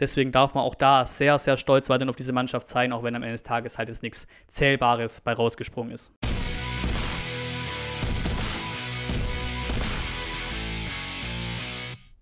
Deswegen darf man auch da sehr, sehr stolz weiterhin auf diese Mannschaft sein, auch wenn am Ende des Tages halt jetzt nichts Zählbares bei rausgesprungen ist.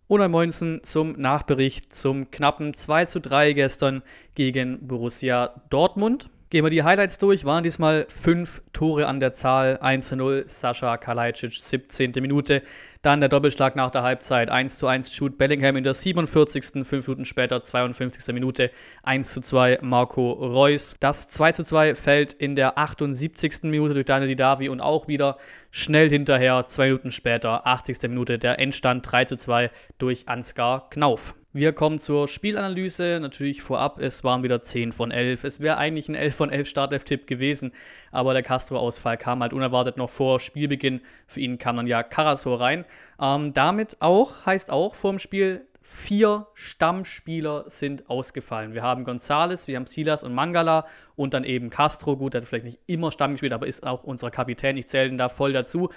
Oder Moinsen zum Nachbericht zum knappen 2 zu 3 gestern gegen Borussia Dortmund. Gehen wir die Highlights durch. Waren diesmal fünf Tore an der Zahl. 1 zu 0, Sascha Kalajdzic, 17. Minute. Dann der Doppelschlag nach der Halbzeit. 1 zu 1, Shoot Bellingham in der 47. Fünf Minuten später, 52. Minute. 1 zu 2, Marco Reus. Das 2 zu 2 fällt in der 78. Minute durch Daniel Didavi und auch wieder schnell hinterher. Zwei Minuten später, 80. Minute, der Endstand 3 zu 2 durch Ansgar Knauf. Wir kommen zur Spielanalyse. Natürlich vorab, es waren wieder 10 von 11. Es wäre eigentlich ein 11 von 11 Startelf-Tipp gewesen, aber der Castro-Ausfall kam halt unerwartet noch vor Spielbeginn. Für ihn kam dann ja Carasor rein. Ähm, damit auch, heißt auch vor dem Spiel, vier Stammspieler sind ausgefallen. Wir haben Gonzales, wir haben Silas und Mangala und dann eben Castro. Gut, der hat vielleicht nicht immer Stamm gespielt, aber ist auch unser Kapitän. Ich zähle ihn da voll dazu.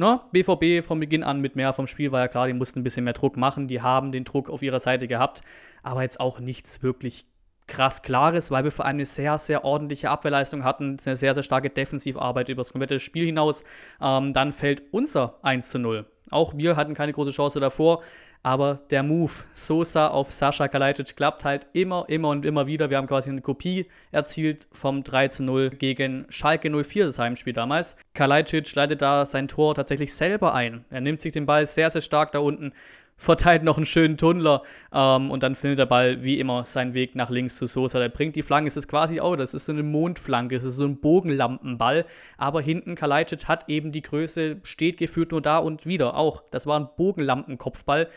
Ne? BVB von Beginn an mit mehr vom Spiel war ja klar, die mussten ein bisschen mehr Druck machen, die haben den Druck auf ihrer Seite gehabt, aber jetzt auch nichts wirklich krass Klares, weil wir vor allem eine sehr, sehr ordentliche Abwehrleistung hatten, eine sehr, sehr starke Defensivarbeit über das komplette Spiel hinaus. Ähm, dann fällt unser 1 zu 0. Auch wir hatten keine große Chance davor, aber der Move Sosa auf Sascha Kalajdzic klappt halt immer, immer und immer wieder. Wir haben quasi eine Kopie erzielt vom 13-0 gegen Schalke 04, das Heimspiel damals. Kalajdzic leitet da sein Tor tatsächlich selber ein. Er nimmt sich den Ball sehr, sehr stark da unten, verteilt noch einen schönen Tunnler ähm, und dann findet der Ball wie immer seinen Weg nach links zu Sosa. Der bringt die Flanke, es ist quasi auch, oh, das ist so eine Mondflanke, es ist so ein Bogenlampenball, aber hinten Kalajdzic hat eben die Größe, steht geführt nur da und wieder auch. Das war ein Bogenlampenkopfball.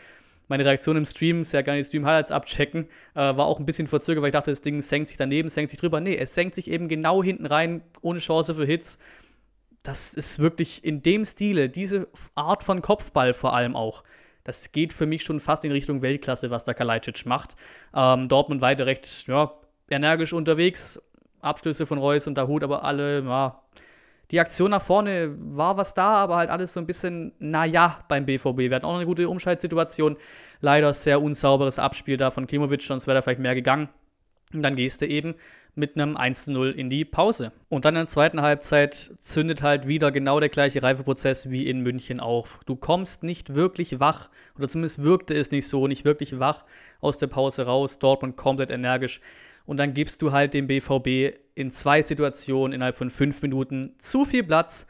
Meine Reaktion im Stream, sehr gerne die Stream-Highlights abchecken, äh, war auch ein bisschen verzögert, weil ich dachte, das Ding senkt sich daneben, senkt sich drüber. Nee, es senkt sich eben genau hinten rein, ohne Chance für Hits. Das ist wirklich in dem Stile, diese Art von Kopfball vor allem auch das geht für mich schon fast in Richtung Weltklasse, was der Kalajdzic macht. Ähm, Dortmund weiter recht ja, energisch unterwegs, Abschlüsse von Reus und Dahut, aber alle, ja, die Aktion nach vorne war was da, aber halt alles so ein bisschen, naja, beim BVB. Wir hatten auch noch eine gute Umschaltsituation. Leider sehr unsauberes Abspiel da von Klimovic, sonst wäre da vielleicht mehr gegangen. Und dann gehst du eben mit einem 1 0 in die Pause. Und dann in der zweiten Halbzeit zündet halt wieder genau der gleiche Reifeprozess wie in München auf. Du kommst nicht wirklich wach, oder zumindest wirkte es nicht so, nicht wirklich wach aus der Pause raus. Dortmund komplett energisch. Und dann gibst du halt dem BVB in zwei Situationen innerhalb von fünf Minuten zu viel Platz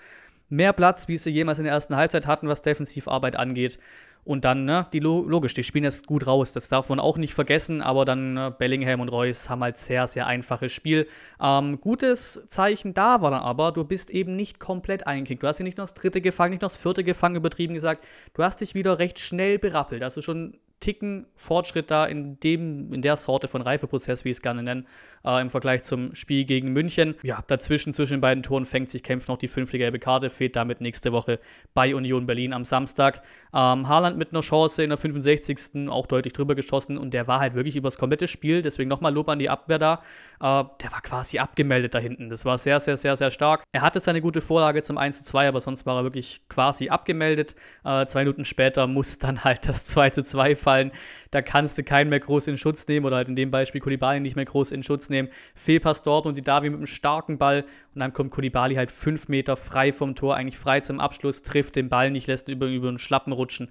mehr Platz, wie sie jemals in der ersten Halbzeit hatten, was Defensivarbeit angeht. Und dann, ne, die logisch, die spielen jetzt gut raus. Das darf man auch nicht vergessen, aber dann ne, Bellingham und Reus haben halt sehr, sehr einfaches Spiel. Ähm, gutes Zeichen da war dann aber, du bist eben nicht komplett eingekickt. Du hast dich nicht nur das dritte gefangen, nicht nur das vierte gefangen übertrieben gesagt. Du hast dich wieder recht schnell berappelt. Also schon Ticken Fortschritt da in, dem, in der Sorte von Reifeprozess, wie ich es gerne nenne, äh, im Vergleich zum Spiel gegen München. Ja, dazwischen, zwischen den beiden Toren fängt sich Kämpf noch die fünfte gelbe Karte, fehlt damit nächste Woche bei Union Berlin am Samstag. Ähm, Haaland mit einer Chance in der 65. auch deutlich drüber geschossen und der war halt wirklich übers komplette Spiel, deswegen nochmal Lob an die Abwehr da. Äh, der war quasi abgemeldet da hinten. Das war sehr, sehr, sehr, sehr stark. Er hatte seine gute Vorlage zum 1 zu 2, aber sonst war er wirklich quasi abgemeldet. Äh, zwei Minuten später muss dann halt das 2 zu 2 fallen ausfallen. Da kannst du keinen mehr groß in Schutz nehmen oder halt in dem Beispiel Kulibali nicht mehr groß in Schutz nehmen. Fehlpass dort und die Davi mit einem starken Ball und dann kommt Kulibali halt fünf Meter frei vom Tor, eigentlich frei zum Abschluss, trifft den Ball nicht, lässt über, über den Schlappen rutschen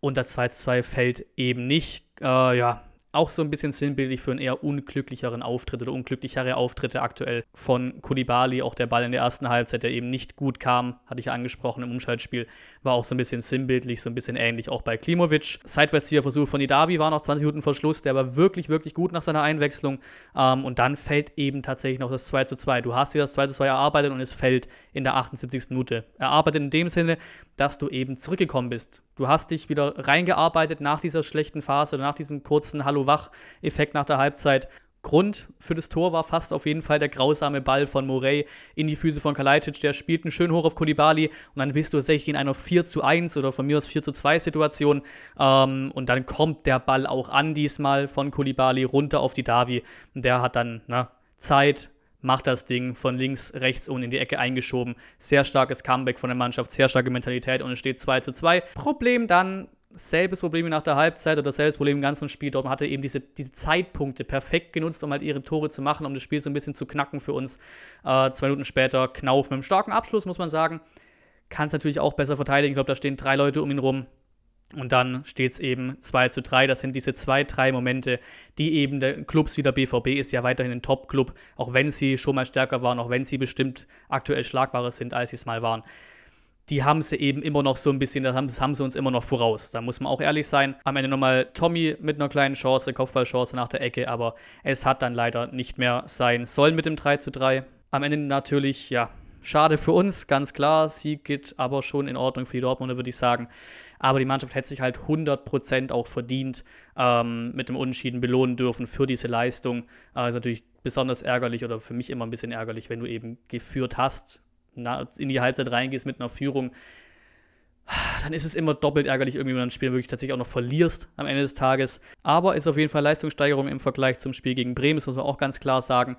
und das 2-2 fällt eben nicht. Äh, ja, auch so ein bisschen sinnbildlich für einen eher unglücklicheren Auftritt oder unglücklichere Auftritte aktuell von Kulibali. Auch der Ball in der ersten Halbzeit, der eben nicht gut kam, hatte ich angesprochen im Umschaltspiel, war auch so ein bisschen sinnbildlich, so ein bisschen ähnlich auch bei Klimovic. Seitwärtszieherversuch von Idavi war noch 20 Minuten vor Schluss, der war wirklich, wirklich gut nach seiner Einwechslung. Ähm, und dann fällt eben tatsächlich noch das 2 zu 2. Du hast dir das 2 zu 2 erarbeitet und es fällt in der 78. Minute. Erarbeitet in dem Sinne, dass du eben zurückgekommen bist. Du hast dich wieder reingearbeitet nach dieser schlechten Phase, oder nach diesem kurzen Hallo Wach-Effekt nach der Halbzeit. Grund für das Tor war fast auf jeden Fall der grausame Ball von Morey in die Füße von Kalajdzic. Der spielt einen schön hoch auf Kulibali und dann bist du tatsächlich in einer 4 zu 1 oder von mir aus 4 zu 2 Situation. Ähm, und dann kommt der Ball auch an diesmal von Kulibali runter auf die Davi. Und der hat dann na, ne, Zeit, macht das Ding von links, rechts und in die Ecke eingeschoben. Sehr starkes Comeback von der Mannschaft, sehr starke Mentalität und es steht 2 zu 2. Problem dann selbes Problem nach der Halbzeit oder selbes Problem im ganzen Spiel. Dortmund hatte eben diese, diese Zeitpunkte perfekt genutzt, um halt ihre Tore zu machen, um das Spiel so ein bisschen zu knacken für uns. Äh, zwei Minuten später Knauf mit einem starken Abschluss, muss man sagen. Kann es natürlich auch besser verteidigen. Ich glaube, da stehen drei Leute um ihn rum. Und dann steht es eben 2 zu 3. Das sind diese zwei, drei Momente, die eben der Clubs wie der BVB ist ja weiterhin ein Top-Club, auch wenn sie schon mal stärker waren, auch wenn sie bestimmt aktuell schlagbarer sind, als sie es mal waren die haben sie eben immer noch so ein bisschen, das haben, das haben sie uns immer noch voraus. Da muss man auch ehrlich sein. Am Ende nochmal Tommy mit einer kleinen Chance, Kopfballchance nach der Ecke, aber es hat dann leider nicht mehr sein sollen mit dem 3 zu 3. Am Ende natürlich, ja, schade für uns, ganz klar. Sieg geht aber schon in Ordnung für die Dortmunder, würde ich sagen. Aber die Mannschaft hätte sich halt 100% auch verdient ähm, mit dem Unentschieden belohnen dürfen für diese Leistung. Äh, ist natürlich besonders ärgerlich oder für mich immer ein bisschen ärgerlich, wenn du eben geführt hast, in die Halbzeit reingehst mit einer Führung, dann ist es immer doppelt ärgerlich, irgendwie, wenn du ein Spiel wirklich tatsächlich auch noch verlierst am Ende des Tages. Aber ist auf jeden Fall Leistungssteigerung im Vergleich zum Spiel gegen Bremen, das muss man auch ganz klar sagen.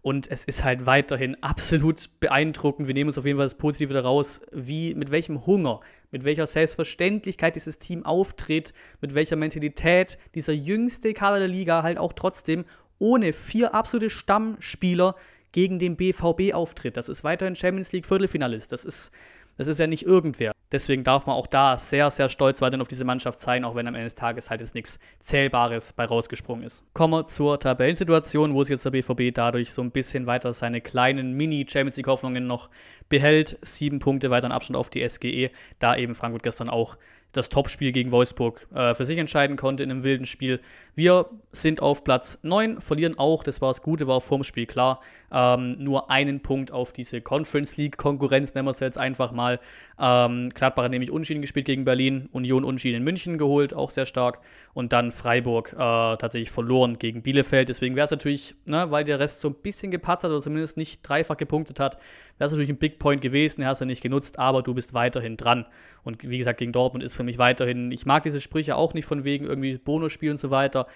Und es ist halt weiterhin absolut beeindruckend. Wir nehmen uns auf jeden Fall das Positive daraus, wie, mit welchem Hunger, mit welcher Selbstverständlichkeit dieses Team auftritt, mit welcher Mentalität dieser jüngste Kader der Liga halt auch trotzdem ohne vier absolute Stammspieler gegen den BVB auftritt. Das ist weiterhin Champions League Viertelfinalist. Das ist, das ist ja nicht irgendwer. Deswegen darf man auch da sehr, sehr stolz weiterhin auf diese Mannschaft sein, auch wenn am Ende des Tages halt jetzt nichts Zählbares bei rausgesprungen ist. Kommen wir zur Tabellensituation, wo es jetzt der BVB dadurch so ein bisschen weiter seine kleinen Mini-Champions League-Hoffnungen noch behält. Sieben Punkte weiter in Abstand auf die SGE, da eben Frankfurt gestern auch das Topspiel gegen Wolfsburg äh, für sich entscheiden konnte in einem wilden Spiel. Wir sind auf Platz 9, verlieren auch, das war das Gute, war vorm Spiel klar. Ähm, nur einen Punkt auf diese Conference League-Konkurrenz, nennen wir es jetzt einfach mal. Ähm, Gladbach hat nämlich Unschieden gespielt gegen Berlin, Union Unschieden in München geholt, auch sehr stark. Und dann Freiburg äh, tatsächlich verloren gegen Bielefeld. Deswegen wäre es natürlich, ne, weil der Rest so ein bisschen gepatzt hat oder zumindest nicht dreifach gepunktet hat, Wäre natürlich ein Big Point gewesen, hast du nicht genutzt, aber du bist weiterhin dran. Und wie gesagt, gegen Dortmund ist für mich weiterhin, ich mag diese Sprüche auch nicht von wegen irgendwie Bonusspiel und so weiter.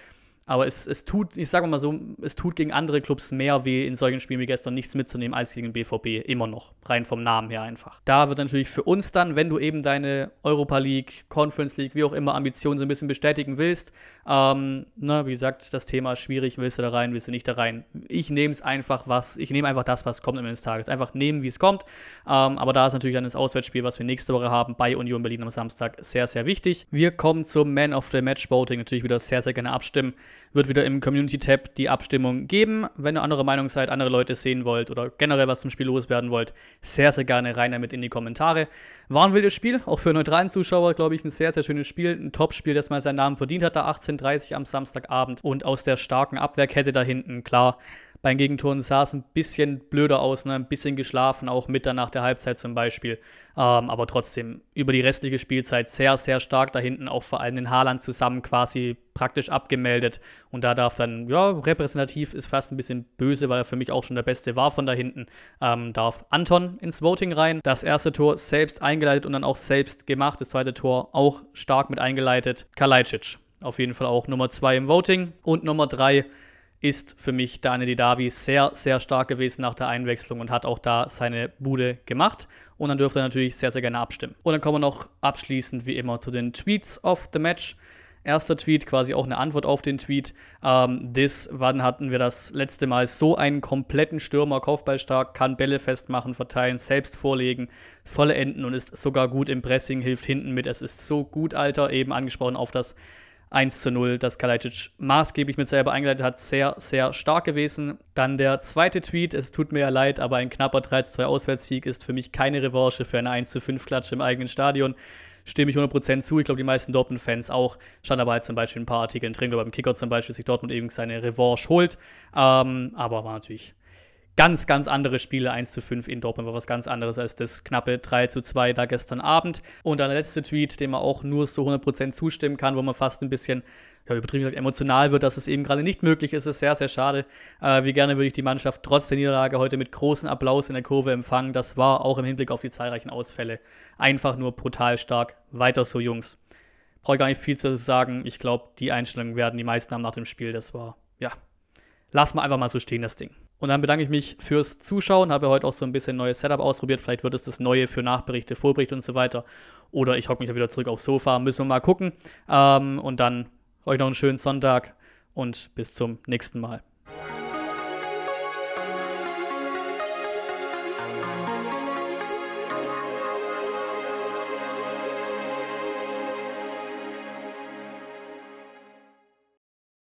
Aber es, es tut, ich sage mal so, es tut gegen andere Clubs mehr weh, in solchen Spielen wie gestern nichts mitzunehmen, als gegen BVB. Immer noch. Rein vom Namen her einfach. Da wird natürlich für uns dann, wenn du eben deine Europa League, Conference League, wie auch immer, Ambitionen so ein bisschen bestätigen willst, ähm, na, ne, wie gesagt, das Thema ist schwierig. Willst du da rein, willst du nicht da rein? Ich nehme es einfach, was, ich nehme einfach das, was kommt am Ende des Tages. Einfach nehmen, wie es kommt. Ähm, aber da ist natürlich dann das Auswärtsspiel, was wir nächste Woche haben, bei Union Berlin am Samstag, sehr, sehr wichtig. Wir kommen zum Man of the Match Voting. Natürlich wieder sehr, sehr gerne abstimmen wird wieder im Community-Tab die Abstimmung geben. Wenn ihr andere Meinung seid, andere Leute sehen wollt oder generell was zum Spiel loswerden wollt, sehr, sehr gerne rein damit in die Kommentare. War ein wildes Spiel, auch für neutralen Zuschauer, glaube ich, ein sehr, sehr schönes Spiel. Ein Top-Spiel, das mal seinen Namen verdient hat, da 18.30 am Samstagabend. Und aus der starken Abwehrkette da hinten, klar, beim Gegentoren sah es ein bisschen blöder aus, ne? ein bisschen geschlafen, auch mit nach der Halbzeit zum Beispiel. Ähm, aber trotzdem, über die restliche Spielzeit sehr, sehr stark da hinten, auch vor allem in Haaland zusammen quasi praktisch abgemeldet. Und da darf dann, ja, repräsentativ ist fast ein bisschen böse, weil er für mich auch schon der Beste war von da hinten, ähm, darf Anton ins Voting rein. Das erste Tor selbst eingeleitet und dann auch selbst gemacht. Das zweite Tor auch stark mit eingeleitet. Kalajdzic auf jeden Fall auch Nummer 2 im Voting und Nummer 3 ist für mich Daniel Didavi sehr, sehr stark gewesen nach der Einwechslung und hat auch da seine Bude gemacht. Und dann dürft ihr natürlich sehr, sehr gerne abstimmen. Und dann kommen wir noch abschließend wie immer zu den Tweets of the Match. Erster Tweet, quasi auch eine Antwort auf den Tweet. Ähm, this, wann hatten wir das letzte Mal so einen kompletten Stürmer, kopfballstark, kann Bälle festmachen, verteilen, selbst vorlegen, volle Enden und ist sogar gut im Pressing, hilft hinten mit. Es ist so gut, Alter, eben angesprochen auf das 1 zu 0, das Kalajdzic maßgeblich mit selber eingeleitet hat, sehr, sehr stark gewesen. Dann der zweite Tweet, es tut mir ja leid, aber ein knapper 3-2 Auswärtssieg ist für mich keine Revanche für eine 1 zu 5 Klatsche im eigenen Stadion. Stimme ich 100% zu, ich glaube die meisten Dortmund-Fans auch. Stand aber halt zum Beispiel ein paar Artikeln drin, glaube beim Kicker zum Beispiel, sich Dortmund eben seine Revanche holt. Ähm, aber war natürlich ganz, ganz andere Spiele. 1 zu 5 in Dortmund war was ganz anderes als das knappe 3 zu 2 da gestern Abend. Und dann der letzte Tweet, dem man auch nur so 100% zustimmen kann, wo man fast ein bisschen ja, übertrieben gesagt, emotional wird, dass es eben gerade nicht möglich ist, ist sehr, sehr schade. Äh, wie gerne würde ich die Mannschaft trotz der Niederlage heute mit großem Applaus in der Kurve empfangen. Das war auch im Hinblick auf die zahlreichen Ausfälle einfach nur brutal stark. Weiter so, Jungs. Brauche gar nicht viel zu sagen. Ich glaube, die Einstellungen werden die meisten haben nach dem Spiel. Das war, ja, lass mal einfach mal so stehen, das Ding. Und dann bedanke ich mich fürs Zuschauen, habe heute auch so ein bisschen neues Setup ausprobiert. Vielleicht wird es das neue für Nachberichte, Vorberichte und so weiter. Oder ich hocke mich ja wieder zurück aufs Sofa, müssen wir mal gucken. Ähm, und dann euch noch einen schönen Sonntag und bis zum nächsten Mal.